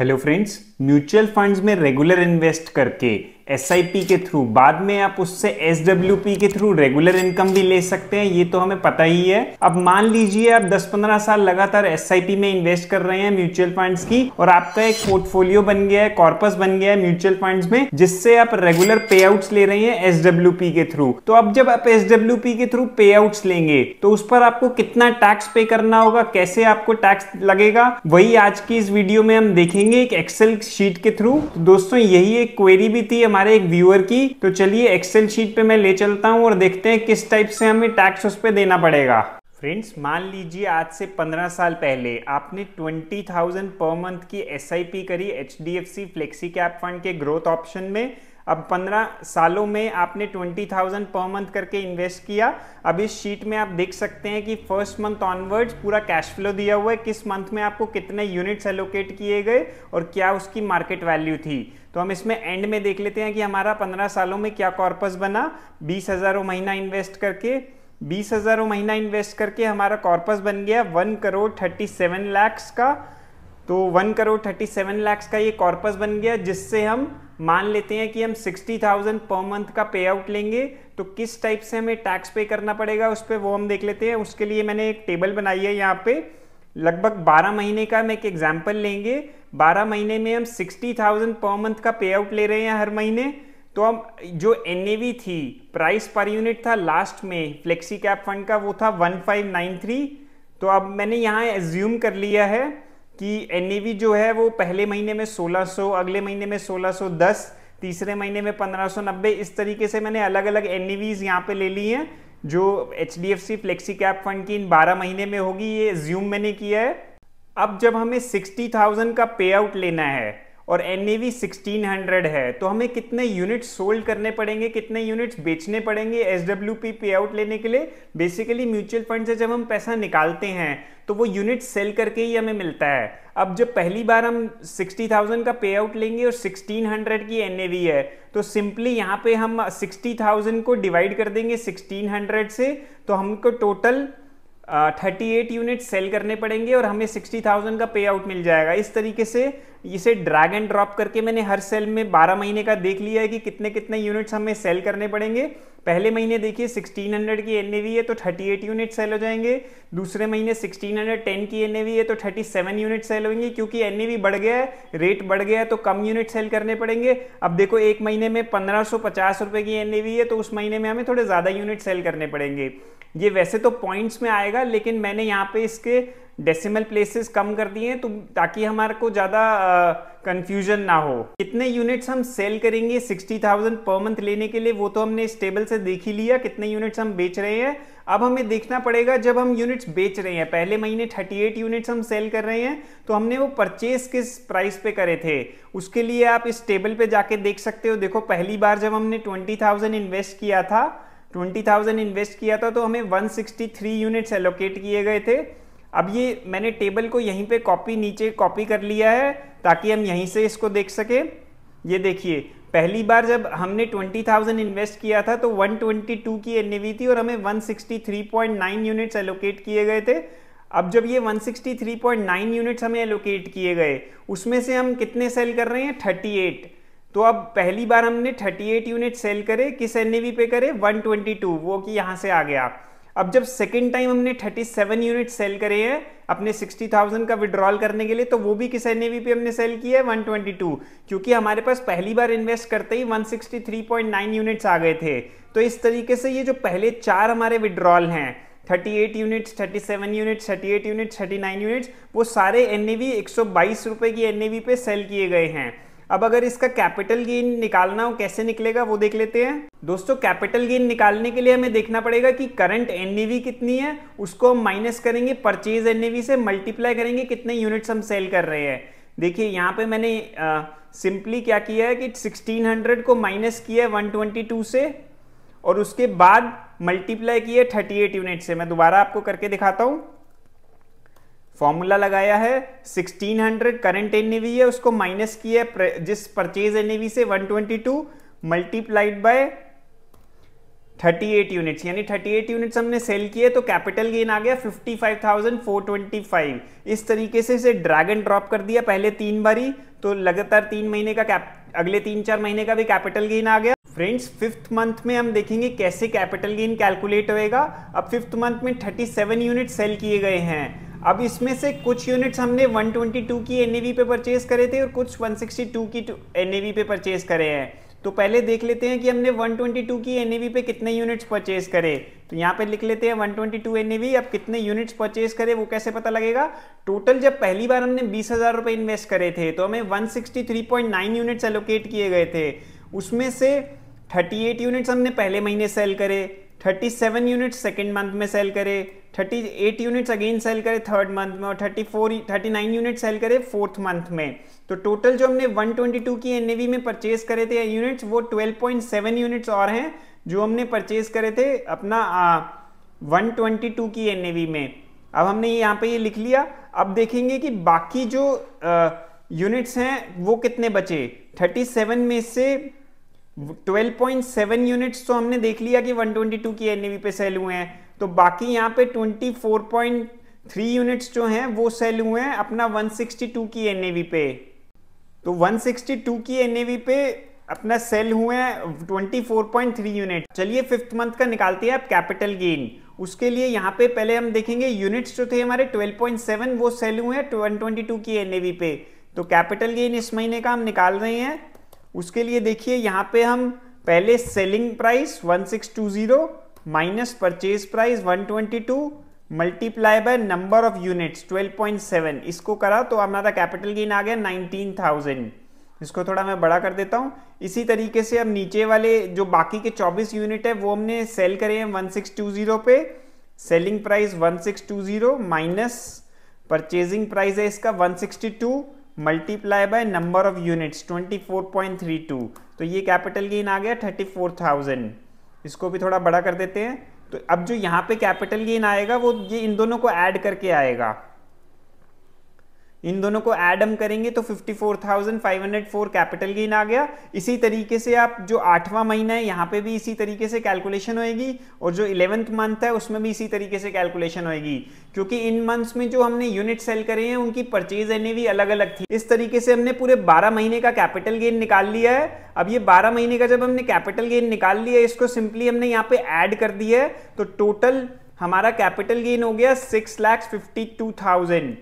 hello friends mutual funds में regular invest करके एस के थ्रू बाद में आप उससे एस के थ्रू रेगुलर इनकम भी ले सकते हैं ये तो हमें पता ही है अब मान लीजिए आप 10-15 साल लगातार एस में इन्वेस्ट कर रहे हैं म्यूचुअल फंड्स की और आपका एक पोर्टफोलियो बन गया है कॉर्पस बन गया है म्यूचुअल फंड्स में जिससे आप रेगुलर पे ले रहे हैं एस के थ्रू तो अब जब आप एस के थ्रू पे लेंगे तो उस पर आपको कितना टैक्स पे करना होगा कैसे आपको टैक्स लगेगा वही आज की इस वीडियो में हम देखेंगे एक एक्सेल शीट के थ्रू तो दोस्तों यही एक क्वेरी भी थी हमारे हमारे एक व्यूअर की तो चलिए एक्सेल शीट पे मैं ले चलता हूँ और देखते हैं किस टाइप से हमें टैक्स उस पर देना पड़ेगा फ्रेंड्स मान लीजिए आज से 15 साल पहले आपने 20,000 पर मंथ की एस करी H D F C flexi cap fund के ग्रोथ ऑप्शन में अब 15 सालों में आपने 20,000 पर मंथ करके इन्वेस्ट किया अब इस शीट में आप देख सकते हैं कि फर्स्ट मंथ ऑनवर्ड्स पूरा कैश फ्लो दिया हुआ है किस मंथ में आपको कितने यूनिट्स एलोकेट किए गए और क्या उसकी मार्केट वैल्यू थी तो हम इसमें एंड में देख लेते हैं कि हमारा पंद्रह सालों में क्या कॉर्पस बना बीस हज़ारों महीना इन्वेस्ट करके बीस हज़ारों महीना इन्वेस्ट करके हमारा कॉर्पस बन गया one crore thirty seven lakhs का तो one crore thirty seven lakhs का ये कॉर्पस बन गया जिससे हम मान लेते हैं कि हम 60,000 पर मंथ का पे आउट लेंगे तो किस टाइप से हमें टैक्स पे करना पड़ेगा उस पर वो हम देख लेते हैं उसके लिए मैंने एक टेबल बनाई है यहाँ पे लगभग 12 महीने का हम एक एग्जाम्पल लेंगे 12 महीने में हम 60,000 पर मंथ का पे आउट ले रहे हैं हर महीने तो हम जो एन थी प्राइस पर यूनिट था लास्ट में फ्लेक्सी कैप फंड का वो था वन तो अब मैंने यहाँ एज्यूम कर लिया है कि एन जो है वो पहले महीने में 1600 अगले महीने में 1610 तीसरे महीने में 1590 इस तरीके से मैंने अलग अलग एनईवीज यहाँ पे ले ली हैं जो H D F C flexi cap fund की इन 12 महीने में होगी ये ज्यूम मैंने किया है अब जब हमें 60,000 का पे आउट लेना है और N A V sixteen hundred है तो हमें कितने यूनिट सोल्ड करने पड़ेंगे कितने यूनिट्स बेचने पड़ेंगे S W P pay out लेने के लिए बेसिकली म्यूचुअल फंड से जब हम पैसा निकालते हैं तो वो यूनिट सेल करके ही हमें मिलता है अब जब पहली बार हम 60,000 का पे आउट लेंगे और 1600 की एन है तो सिंपली यहाँ पे हम 60,000 को डिवाइड कर देंगे 1600 से तो हमको total thirty eight unit sell करने पड़ेंगे और हमें सिक्सटी थाउजेंड का पे आउट मिल जाएगा इस तरीके से इसे ड्रैग एंड ड्रॉप करके मैंने हर सेल में बारह महीने का देख लिया है कि कितने कितने यूनिट्स हमें सेल करने पड़ेंगे पहले महीने देखिए सिक्सटीन हंड्रेड की एन है तो थर्टी एट यूनिट सेल हो जाएंगे दूसरे महीने सिक्सटीन हंड्रेड टेन की एन है तो थर्टी सेवन यूनिट सेल होंगी क्योंकि एन बढ़ गया है रेट बढ़ गया है तो कम यूनिट सेल करने पड़ेंगे अब देखो एक महीने में पंद्रह सौ पचास की एन है तो उस महीने में हमें थोड़े ज़्यादा यूनिट सेल करने पड़ेंगे ये वैसे तो पॉइंट्स में आएगा जाएगा लेकिन मैंने यहाँ पे इसके डेसिमल प्लेसेस कम कर दिए तो ताकि हमारे को ज़्यादा कंफ्यूजन ना हो कितने यूनिट्स हम सेल करेंगे 60,000 पर मंथ लेने के लिए वो तो हमने इस टेबल से देख ही लिया कितने यूनिट्स हम बेच रहे हैं अब हमें देखना पड़ेगा जब हम यूनिट्स बेच रहे हैं पहले महीने 38 यूनिट्स हम सेल कर रहे हैं तो हमने वो परचेज किस प्राइस पे करे थे उसके लिए आप इस टेबल पे जाके देख सकते हो देखो पहली बार जब हमने 20,000 इन्वेस्ट किया था ट्वेंटी थाउजेंड इन्वेस्ट किया था तो हमें one sixty three units allocate किए गए थे अब ये मैंने टेबल को यहीं पे कॉपी नीचे कॉपी कर लिया है ताकि हम यहीं से इसको देख सकें ये देखिए पहली बार जब हमने 20,000 इन्वेस्ट किया था तो 122 की एन थी और हमें 163.9 यूनिट्स एलोकेट किए गए थे अब जब ये 163.9 यूनिट्स हमें एलोकेट किए गए उसमें से हम कितने सेल कर रहे हैं 38 तो अब पहली बार हमने 38 यूनिट सेल करे किस एन पे करे 122 वो कि यहाँ से आ गया अब जब सेकेंड टाइम हमने 37 यूनिट सेल करे हैं अपने 60,000 का विड्रॉल करने के लिए तो वो भी किस एन पे हमने सेल किया है 122 क्योंकि हमारे पास पहली बार इन्वेस्ट करते ही 163.9 यूनिट्स आ गए थे तो इस तरीके से ये जो पहले चार हमारे विड्रॉल हैं 38 यूनिट्स 37 यूनिट्स 38 यूनिट्स 39 यूनिट्स वो सारे एन ए वी की एन पे सेल किए गए हैं अब अगर इसका कैपिटल गेन निकालना हो कैसे निकलेगा वो देख लेते हैं दोस्तों कैपिटल गेन निकालने के लिए हमें देखना पड़ेगा कि करंट एनएवी कितनी है उसको हम माइनस करेंगे परचेज एनएवी से मल्टीप्लाई करेंगे कितने यूनिट्स हम सेल कर रहे हैं देखिए यहाँ पे मैंने सिंपली क्या किया है कि 1600 को माइनस किया है 122 से और उसके बाद मल्टीप्लाई किया 38 यूनिट से मैं दोबारा आपको करके दिखाता हूँ फॉर्मूला लगाया है 1600 करेंट एनएवी है उसको माइनस किया है जिस परचेज एनएवी e से 122 मल्टीप्लाइड बाय 38 यूनिट्स यानी 38 यूनिट्स हमने सेल किए तो कैपिटल गेन आ गया 55,425 इस तरीके से इसे ड्रैगन ड्रॉप कर दिया पहले तीन बारी तो लगातार तीन महीने का कैप अगले तीन चार महीने का भी कैपिटल गेन आ गया फ्रेंड्स फिफ्थ मंथ में हम देखेंगे कैसे कैपिटल गेन कैलकुलेट होएगा अब फिफ्थ मंथ में 37 यूनिट सेल किए गए हैं अब इसमें से कुछ यूनिट्स हमने 122 की एन पे परचेज करे थे और कुछ 162 की एन तो पे परचेज करे हैं तो पहले देख लेते हैं कि हमने 122 की एन पे कितने यूनिट्स परचेज करे तो यहाँ पे लिख लेते हैं 122 टू अब कितने यूनिट्स परचेज करे वो कैसे पता लगेगा टोटल जब पहली बार हमने बीस हज़ार इन्वेस्ट करे थे तो हमें वन यूनिट्स एलोकेट किए गए थे उसमें से थर्टी यूनिट्स हमने पहले महीने सेल करे 37 यूनिट्स सेकेंड मंथ में सेल करे thirty eight units again sell करे थर्ड मंथ में और thirty four thirty nine unit sell करे फोर्थ मंथ में तो टोटल जो हमने 122 की एन में परचेज करे थे यूनिट्स वो 12.7 यूनिट्स और हैं जो हमने परचेज करे थे अपना आ, 122 की एन में अब हमने यहाँ पे ये लिख लिया अब देखेंगे कि बाकी जो यूनिट्स हैं वो कितने बचे थर्टी में से 12.7 यूनिट्स तो हमने देख लिया कि 122 की एनएवी पे सेल हुए हैं तो बाकी यहाँ पे 24.3 यूनिट्स जो हैं वो सेल हुए हैं अपना 162 की एन पे तो 162 की एन पे अपना सेल हुए हैं 24.3 यूनिट चलिए फिफ्थ मंथ का निकालते हैं आप कैपिटल गेन उसके लिए यहाँ पे पहले हम देखेंगे यूनिट्स जो थे हमारे 12.7 वो सेल हुए हैं 122 की एन पे तो कैपिटल गेन इस महीने का हम निकाल रहे हैं उसके लिए देखिए यहाँ पे हम पहले selling price 1620 minus purchase price 122 multiply by number of units 12.7 इसको करा तो हमारा कैपिटल गेन आ गया 19,000 इसको थोड़ा मैं बड़ा कर देता हूँ इसी तरीके से अब नीचे वाले जो बाकी के 24 यूनिट है वो हमने सेल करे हैं जीरो पे selling price zero minus purchasing price है इसका two multiply by number of units 24.32 तो ये कैपिटल गेन आ गया 34,000 इसको भी थोड़ा बड़ा कर देते हैं तो अब जो यहाँ पे कैपिटल गेन आएगा वो ये इन दोनों को ऐड करके आएगा इन दोनों को एडम करेंगे तो 54,504 कैपिटल गेन आ गया इसी तरीके से आप जो आठवां महीना है यहाँ पे भी इसी तरीके से कैलकुलेशन होएगी और जो इलेवेंथ मंथ है उसमें भी इसी तरीके से कैलकुलेशन होएगी क्योंकि इन मंथ्स में जो हमने यूनिट सेल करे हैं उनकी परचेज एने भी अलग अलग थी इस तरीके से हमने पूरे बारह महीने का कैपिटल गेन निकाल लिया है अब ये बारह महीने का जब हमने कैपिटल गेन निकाल लिया इसको सिंपली हमने यहाँ पे एड कर दिया है तो टोटल हमारा कैपिटल गेन हो गया six lakhs fifty two thousand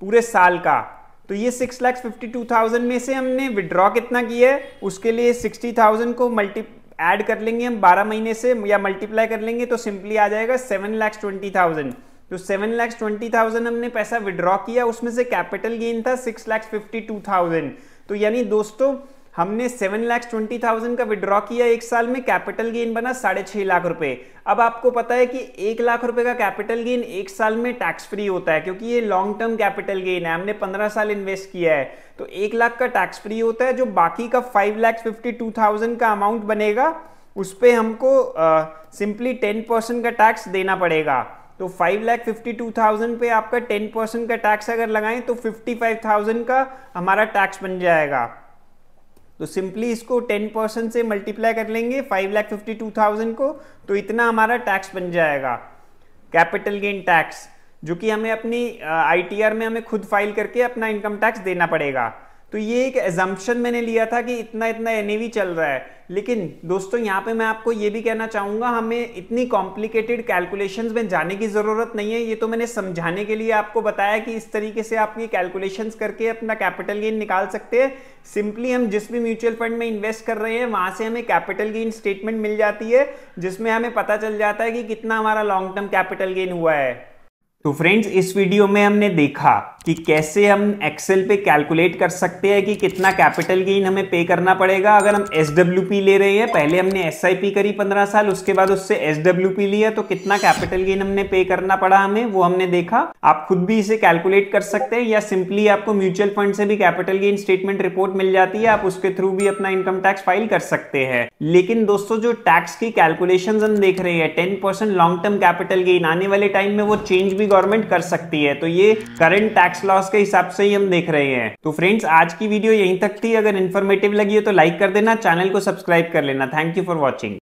पूरे साल का तो ये six lakhs fifty two thousand में से हमने विड्रॉ कितना किया है उसके लिए सिक्सटी थाउजेंड को मल्टी एड कर लेंगे हम बारह महीने से या मल्टीप्लाई कर लेंगे तो सिंपली आ जाएगा सेवन लैक्स ट्वेंटी थाउजेंड तो सेवन लैक्स ट्वेंटी थाउजेंड हमने पैसा विड्रॉ किया उसमें से कैपिटल गेन था six lakhs fifty two thousand तो यानी दोस्तों हमने सेवन लैक्स ट्वेंटी थाउजेंड का विड्रॉ किया एक साल में कैपिटल गेन बना साढ़े छह लाख रुपए अब आपको पता है कि एक लाख रुपए का कैपिटल गेन एक साल में टैक्स फ्री होता है क्योंकि ये लॉन्ग टर्म कैपिटल गेन है हमने पंद्रह साल इन्वेस्ट किया है तो एक लाख का टैक्स फ्री होता है जो बाकी का five lakh fifty two thousand का अमाउंट बनेगा उस पर हमको सिंपली टेन परसेंट का टैक्स देना पड़ेगा तो five lakh fifty two thousand पे आपका टेन परसेंट का टैक्स अगर लगाएं तो फिफ्टी फाइव थाउजेंड का हमारा टैक्स बन जाएगा तो सिंपली इसको 10 परसेंट से मल्टीप्लाई कर लेंगे five lakh fifty two thousand को तो इतना हमारा टैक्स बन जाएगा कैपिटल गेन टैक्स जो कि हमें अपनी आईटीआर में हमें खुद फाइल करके अपना इनकम टैक्स देना पड़ेगा तो ये एक एजम्पन मैंने लिया था कि इतना इतना एन चल रहा है लेकिन दोस्तों यहाँ पे मैं आपको ये भी कहना चाहूंगा हमें इतनी कॉम्प्लिकेटेड कैलकुलेशंस में जाने की ज़रूरत नहीं है ये तो मैंने समझाने के लिए आपको बताया कि इस तरीके से आप ये कैलकुलेशंस करके अपना कैपिटल गेन निकाल सकते हैं सिंपली हम जिस भी म्यूचुअल फंड में इन्वेस्ट कर रहे हैं वहां से हमें कैपिटल गेन स्टेटमेंट मिल जाती है जिसमें हमें पता चल जाता है कि कितना हमारा लॉन्ग टर्म कैपिटल गेन हुआ है तो फ्रेंड्स इस वीडियो में हमने देखा कि कैसे हम एक्सेल पे कैलकुलेट कर सकते हैं कि कितना कैपिटल गेन हमें पे करना पड़ेगा अगर हम एस ले रहे हैं पहले हमने एस करी 15 साल उसके बाद उससे एस लिया तो कितना कैपिटल गेन हमने पे करना पड़ा हमें वो हमने देखा आप खुद भी इसे कैलकुलेट कर सकते हैं या सिंपली आपको म्यूचुअल फंड से भी कैपिटल गेन स्टेटमेंट रिपोर्ट मिल जाती है आप उसके थ्रू भी अपना इनकम टैक्स फाइल कर सकते हैं लेकिन दोस्तों जो टैक्स की कैलकुलेशन हम देख रहे हैं ten percent long term capital gain आने वाले टाइम में वो चेंज भी गवर्नमेंट कर सकती है तो ये करंट टैक्स टैक्स लॉस के हिसाब से ही हम देख रहे हैं तो फ्रेंड्स आज की वीडियो यहीं तक थी अगर इन्फॉर्मेटिव लगी हो तो लाइक कर देना चैनल को सब्सक्राइब कर लेना थैंक यू फॉर वॉचिंग